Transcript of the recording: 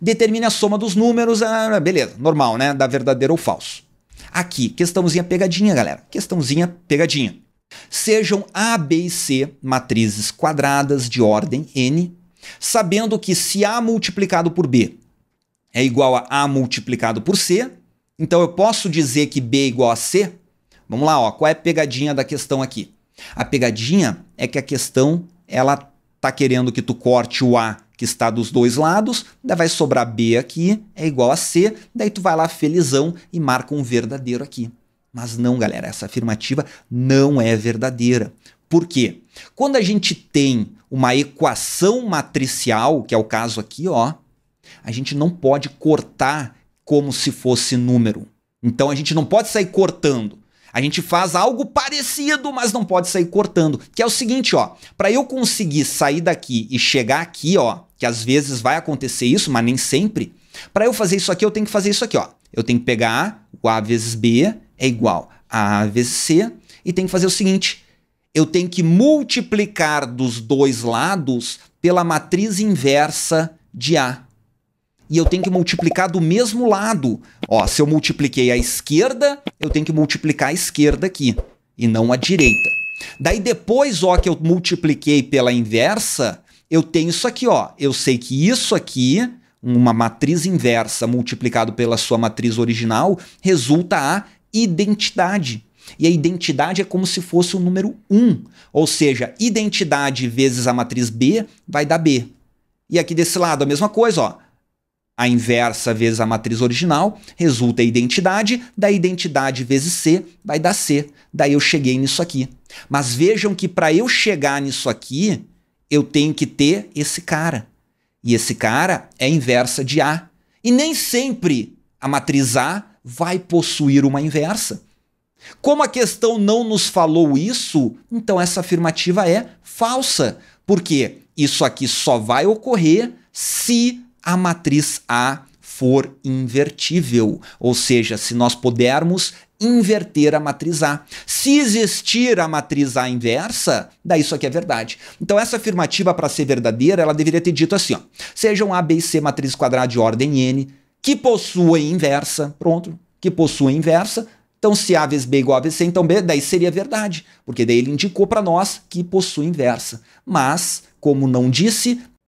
Determine a soma dos números, ah, beleza, normal, né? Da verdadeiro ou falso. Aqui, questãozinha pegadinha, galera. Questãozinha pegadinha. Sejam A, B e C matrizes quadradas de ordem n, sabendo que se A multiplicado por B é igual a A multiplicado por C, então eu posso dizer que B é igual a C? Vamos lá, ó, qual é a pegadinha da questão aqui? A pegadinha é que a questão ela tá querendo que tu corte o A que está dos dois lados, daí vai sobrar B aqui, é igual a C, daí tu vai lá felizão e marca um verdadeiro aqui. Mas não, galera, essa afirmativa não é verdadeira. Por quê? Quando a gente tem uma equação matricial, que é o caso aqui, ó, a gente não pode cortar como se fosse número. Então a gente não pode sair cortando. A gente faz algo parecido, mas não pode sair cortando. Que é o seguinte, ó. Para eu conseguir sair daqui e chegar aqui, ó, que às vezes vai acontecer isso, mas nem sempre. Para eu fazer isso aqui, eu tenho que fazer isso aqui, ó. Eu tenho que pegar o A vezes B é igual a A vezes C e tenho que fazer o seguinte, eu tenho que multiplicar dos dois lados pela matriz inversa de A. E eu tenho que multiplicar do mesmo lado. Ó, se eu multipliquei a esquerda, eu tenho que multiplicar a esquerda aqui e não a direita. Daí depois, ó, que eu multipliquei pela inversa, eu tenho isso aqui, ó. Eu sei que isso aqui, uma matriz inversa multiplicado pela sua matriz original, resulta a identidade. E a identidade é como se fosse o número 1. Ou seja, identidade vezes a matriz B vai dar B. E aqui desse lado, a mesma coisa, ó. A inversa vezes a matriz original resulta a identidade, da identidade vezes C vai dar C. Daí eu cheguei nisso aqui. Mas vejam que para eu chegar nisso aqui, eu tenho que ter esse cara. E esse cara é inversa de A. E nem sempre a matriz A vai possuir uma inversa. Como a questão não nos falou isso, então essa afirmativa é falsa, porque isso aqui só vai ocorrer se a matriz A for invertível, ou seja, se nós pudermos inverter a matriz A. Se existir a matriz A inversa, daí isso aqui é verdade. Então essa afirmativa para ser verdadeira, ela deveria ter dito assim, ó, sejam A, B e C matriz quadrada de ordem n que possuem inversa, pronto, que possuem inversa, então, se A vezes B igual a vezes C, então B, daí seria verdade, porque daí ele indicou para nós que possui inversa. Mas, como não disse,